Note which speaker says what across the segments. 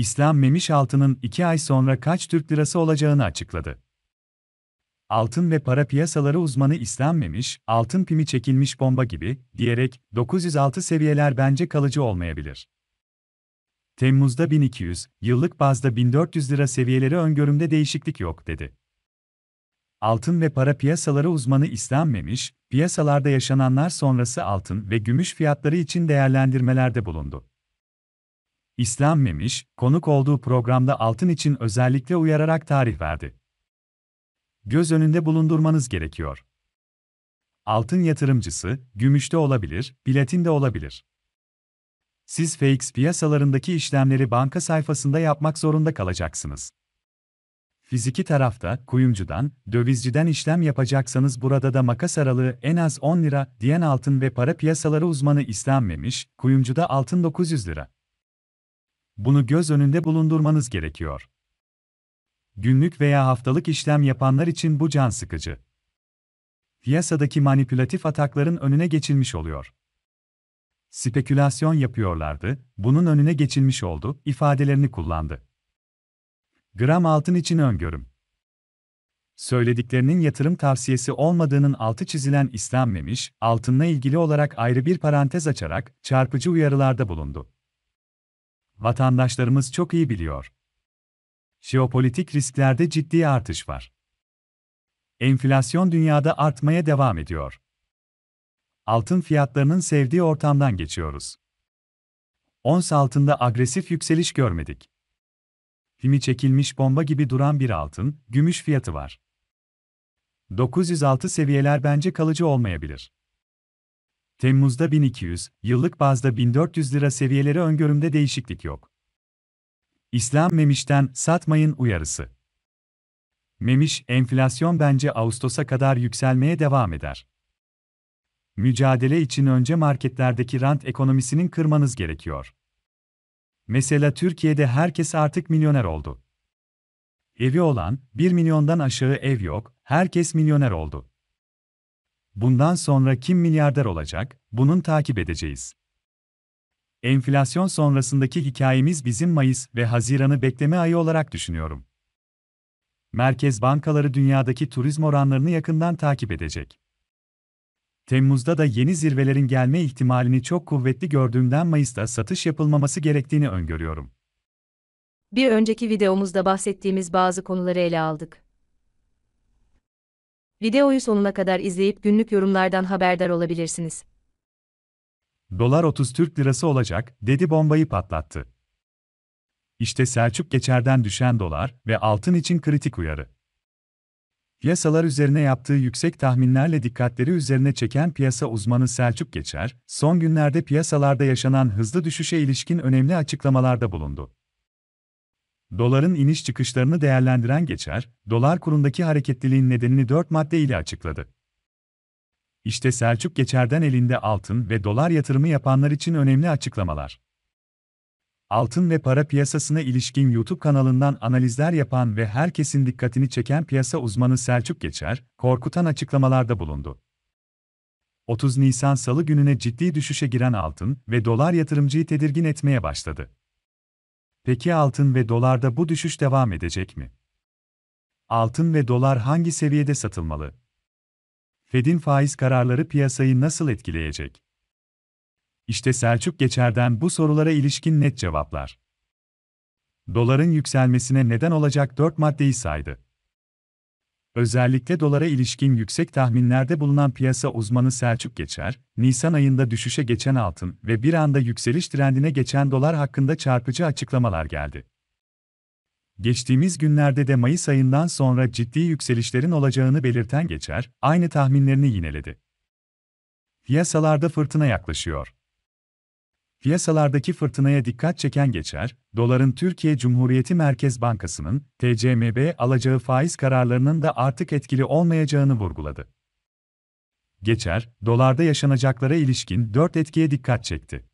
Speaker 1: İslam Memiş altının 2 ay sonra kaç Türk lirası olacağını açıkladı. Altın ve para piyasaları uzmanı İslam Memiş, altın pimi çekilmiş bomba gibi, diyerek, 906 seviyeler bence kalıcı olmayabilir. Temmuz'da 1200, yıllık bazda 1400 lira seviyeleri öngörümde değişiklik yok, dedi. Altın ve para piyasaları uzmanı İslam Memiş, piyasalarda yaşananlar sonrası altın ve gümüş fiyatları için değerlendirmelerde bulundu. İslam Memiş, konuk olduğu programda altın için özellikle uyararak tarih verdi. Göz önünde bulundurmanız gerekiyor. Altın yatırımcısı, gümüşte olabilir, platinde olabilir. Siz FX piyasalarındaki işlemleri banka sayfasında yapmak zorunda kalacaksınız. Fiziki tarafta, kuyumcudan, dövizciden işlem yapacaksanız burada da makas aralığı en az 10 lira diyen altın ve para piyasaları uzmanı İslam Memiş, kuyumcuda altın 900 lira. Bunu göz önünde bulundurmanız gerekiyor. Günlük veya haftalık işlem yapanlar için bu can sıkıcı. Piyasadaki manipülatif atakların önüne geçilmiş oluyor. Spekülasyon yapıyorlardı, bunun önüne geçilmiş oldu, ifadelerini kullandı. Gram altın için öngörüm. Söylediklerinin yatırım tavsiyesi olmadığının altı çizilen İslam Memiş, altınla ilgili olarak ayrı bir parantez açarak çarpıcı uyarılarda bulundu vatandaşlarımız çok iyi biliyor. Jeopolitik risklerde ciddi artış var. Enflasyon dünyada artmaya devam ediyor. Altın fiyatlarının sevdiği ortamdan geçiyoruz. Ons altında agresif yükseliş görmedik. Himi çekilmiş bomba gibi duran bir altın, gümüş fiyatı var. 906 seviyeler bence kalıcı olmayabilir. Temmuz'da 1200, yıllık bazda 1400 lira seviyeleri öngörümde değişiklik yok. İslam Memiş'ten satmayın uyarısı. Memiş, enflasyon bence Ağustos'a kadar yükselmeye devam eder. Mücadele için önce marketlerdeki rant ekonomisinin kırmanız gerekiyor. Mesela Türkiye'de herkes artık milyoner oldu. Evi olan, 1 milyondan aşağı ev yok, herkes milyoner oldu bundan sonra kim milyarder olacak, bunun takip edeceğiz. Enflasyon sonrasındaki hikayemiz bizim Mayıs ve Haziran'ı bekleme ayı olarak düşünüyorum. Merkez bankaları dünyadaki turizm oranlarını yakından takip edecek. Temmuz'da da yeni zirvelerin gelme ihtimalini çok kuvvetli gördüğümden Mayıs'ta satış yapılmaması gerektiğini öngörüyorum. Bir önceki videomuzda bahsettiğimiz bazı konuları ele aldık. Videoyu sonuna kadar izleyip günlük yorumlardan haberdar olabilirsiniz. Dolar 30 Türk lirası olacak, dedi bombayı patlattı. İşte Selçuk Geçer'den düşen dolar ve altın için kritik uyarı. Piyasalar üzerine yaptığı yüksek tahminlerle dikkatleri üzerine çeken piyasa uzmanı Selçuk Geçer, son günlerde piyasalarda yaşanan hızlı düşüşe ilişkin önemli açıklamalarda bulundu. Doların iniş çıkışlarını değerlendiren geçer, dolar kurundaki hareketliliğin nedenini dört madde ile açıkladı. İşte Selçuk Geçer'den elinde altın ve dolar yatırımı yapanlar için önemli açıklamalar. Altın ve para piyasasına ilişkin YouTube kanalından analizler yapan ve herkesin dikkatini çeken piyasa uzmanı Selçuk Geçer, korkutan açıklamalarda bulundu. 30 Nisan Salı gününe ciddi düşüşe giren altın ve dolar yatırımcıyı tedirgin etmeye başladı. Peki altın ve dolarda bu düşüş devam edecek mi? Altın ve dolar hangi seviyede satılmalı? Fed'in faiz kararları piyasayı nasıl etkileyecek? İşte Selçuk Geçer'den bu sorulara ilişkin net cevaplar. Doların yükselmesine neden olacak 4 maddeyi saydı. Özellikle dolara ilişkin yüksek tahminlerde bulunan piyasa uzmanı Selçuk Geçer, Nisan ayında düşüşe geçen altın ve bir anda yükseliş trendine geçen dolar hakkında çarpıcı açıklamalar geldi. Geçtiğimiz günlerde de Mayıs ayından sonra ciddi yükselişlerin olacağını belirten Geçer, aynı tahminlerini yineledi. Piyasalarda fırtına yaklaşıyor. Piyasalardaki fırtınaya dikkat çeken geçer, doların Türkiye Cumhuriyeti Merkez Bankası'nın TCMB alacağı faiz kararlarının da artık etkili olmayacağını vurguladı. Geçer, dolarda yaşanacaklara ilişkin dört etkiye dikkat çekti.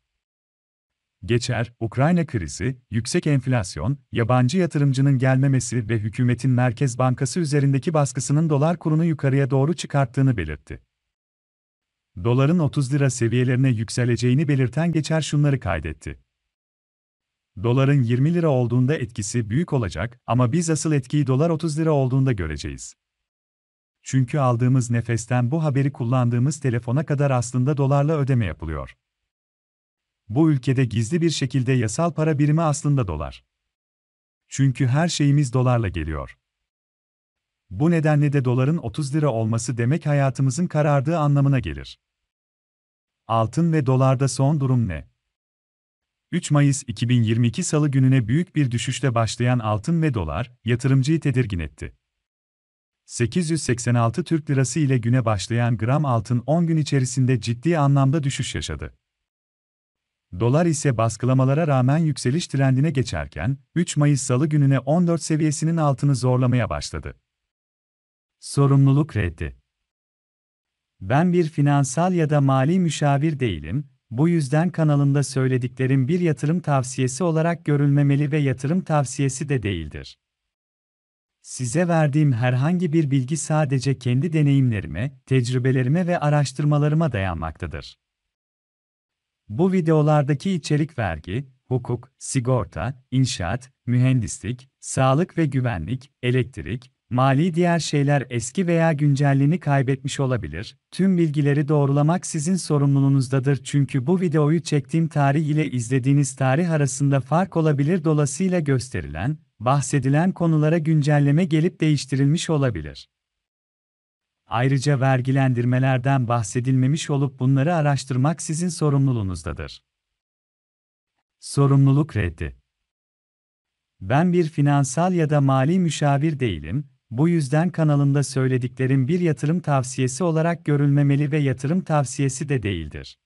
Speaker 1: Geçer, Ukrayna krizi, yüksek enflasyon, yabancı yatırımcının gelmemesi ve hükümetin Merkez Bankası üzerindeki baskısının dolar kurunu yukarıya doğru çıkarttığını belirtti doların 30 lira seviyelerine yükseleceğini belirten geçer şunları kaydetti. Doların 20 lira olduğunda etkisi büyük olacak ama biz asıl etkiyi dolar 30 lira olduğunda göreceğiz. Çünkü aldığımız nefesten bu haberi kullandığımız telefona kadar aslında dolarla ödeme yapılıyor. Bu ülkede gizli bir şekilde yasal para birimi aslında dolar. Çünkü her şeyimiz dolarla geliyor. Bu nedenle de doların 30 lira olması demek hayatımızın karardığı anlamına gelir. Altın ve dolarda son durum ne? 3 Mayıs 2022 Salı gününe büyük bir düşüşle başlayan altın ve dolar, yatırımcıyı tedirgin etti. 886 Türk Lirası ile güne başlayan gram altın 10 gün içerisinde ciddi anlamda düşüş yaşadı. Dolar ise baskılamalara rağmen yükseliş trendine geçerken, 3 Mayıs Salı gününe 14 seviyesinin altını zorlamaya başladı. Sorumluluk reddi ben bir finansal ya da mali müşavir değilim, bu yüzden kanalımda söylediklerim bir yatırım tavsiyesi olarak görülmemeli ve yatırım tavsiyesi de değildir. Size verdiğim herhangi bir bilgi sadece kendi deneyimlerime, tecrübelerime ve araştırmalarıma dayanmaktadır. Bu videolardaki içerik vergi, hukuk, sigorta, inşaat, mühendislik, sağlık ve güvenlik, elektrik, Mali diğer şeyler eski veya güncelliğini kaybetmiş olabilir. Tüm bilgileri doğrulamak sizin sorumluluğunuzdadır çünkü bu videoyu çektiğim tarih ile izlediğiniz tarih arasında fark olabilir dolasıyla gösterilen, bahsedilen konulara güncelleme gelip değiştirilmiş olabilir. Ayrıca vergilendirmelerden bahsedilmemiş olup bunları araştırmak sizin sorumluluğunuzdadır. Sorumluluk reddi ben bir finansal ya da mali müşavir değilim, bu yüzden kanalında söylediklerim bir yatırım tavsiyesi olarak görülmemeli ve yatırım tavsiyesi de değildir.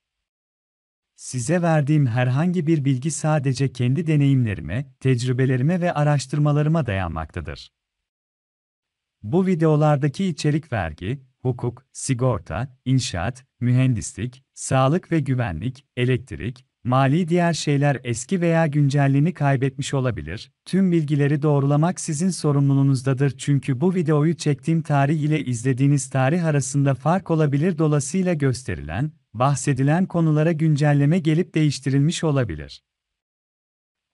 Speaker 1: Size verdiğim herhangi bir bilgi sadece kendi deneyimlerime, tecrübelerime ve araştırmalarıma dayanmaktadır. Bu videolardaki içerik vergi, hukuk, sigorta, inşaat, mühendislik, sağlık ve güvenlik, elektrik, Mali diğer şeyler eski veya güncelliğini kaybetmiş olabilir. Tüm bilgileri doğrulamak sizin sorumluluğunuzdadır çünkü bu videoyu çektiğim tarih ile izlediğiniz tarih arasında fark olabilir dolasıyla gösterilen, bahsedilen konulara güncelleme gelip değiştirilmiş olabilir.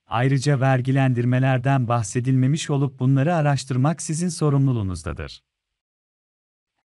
Speaker 1: Ayrıca vergilendirmelerden bahsedilmemiş olup bunları araştırmak sizin sorumluluğunuzdadır.